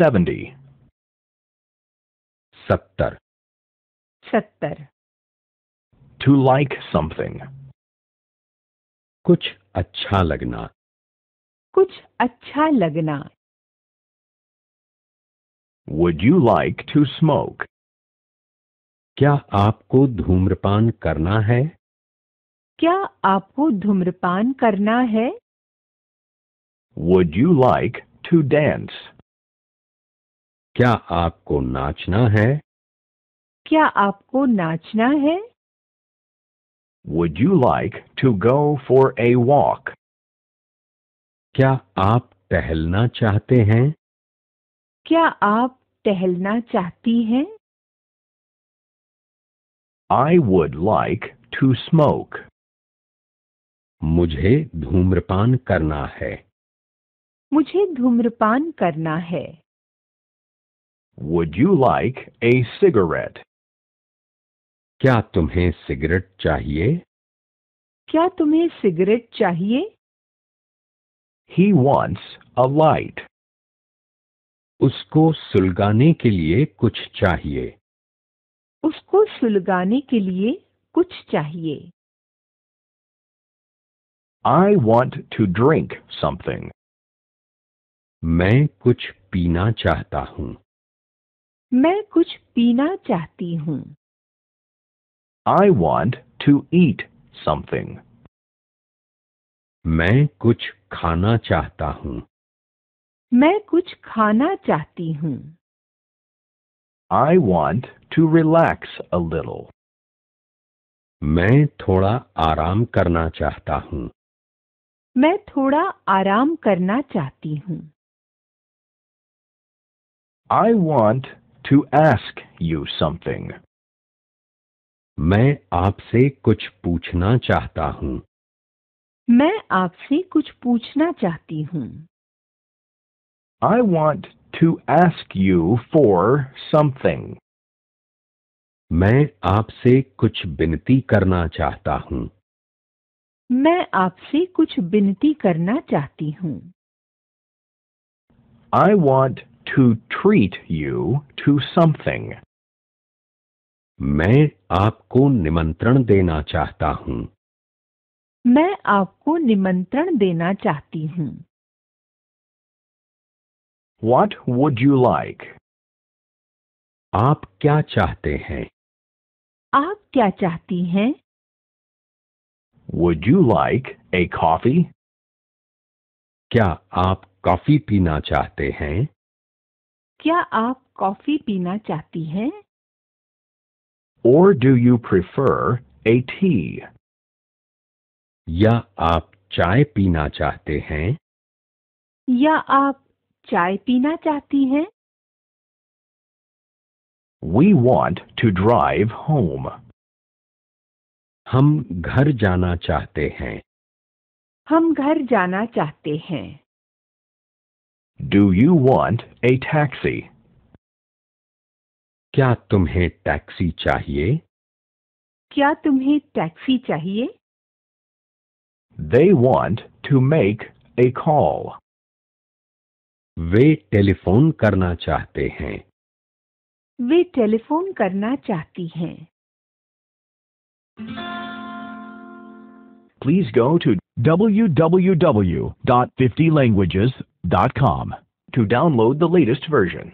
seventy सत्तर सत्तर to like something कुछ अच्छा लगना कुछ अच्छा लगना would you like to smoke क्या आपको धूम्रपान करना है क्या आपको धूम्रपान करना है would you like to dance क्या आपको नाचना है क्या आपको नाचना है would you like to go for a walk क्या आप टहलना चाहते हैं क्या आप टहलना चाहती हैं I would like to smoke मुझे धूम्रपान करना है मुझे धूम्रपान करना है Would you like a cigarette? क्या तुम्हें सिगरेट चाहिए क्या तुम्हें सिगरेट चाहिए He wants a light. उसको सुलगाने के लिए कुछ चाहिए उसको सुलगाने के लिए कुछ चाहिए I want to drink something. मैं कुछ पीना चाहता हूँ मैं कुछ पीना चाहती हूँ I want to eat something मैं कुछ खाना चाहता हूँ मैं कुछ खाना चाहती हूँ I want to relax a मैं थोड़ा आराम करना चाहता हूँ मैं थोड़ा आराम करना चाहती हूँ I want to ask you something. मैं आपसे कुछ पूछना चाहता हूँ मैं आपसे कुछ पूछना चाहती हूँ I want to ask you for something. मैं आपसे कुछ विनती करना चाहता हूँ मैं आपसे कुछ विनती करना चाहती हूँ I want to treat you to something. मैं आपको निमंत्रण देना चाहता हूँ मैं आपको निमंत्रण देना चाहती हूँ What would you like? आप क्या चाहते हैं आप क्या चाहती हैं Would you like a coffee? क्या आप कॉफी पीना चाहते हैं क्या आप कॉफी पीना चाहती हैं और do you prefer a tea? या आप चाय पीना चाहते हैं या आप चाय पीना चाहती हैं we want to drive home हम घर जाना चाहते हैं हम घर जाना चाहते हैं Do you want a taxi? क्या तुम्हें टैक्सी चाहिए क्या तुम्हें टैक्सी चाहिए They want to make a call. वे टेलीफोन करना चाहते हैं वे टेलीफोन करना चाहती हैं Please go to www.50languages.com to download the latest version.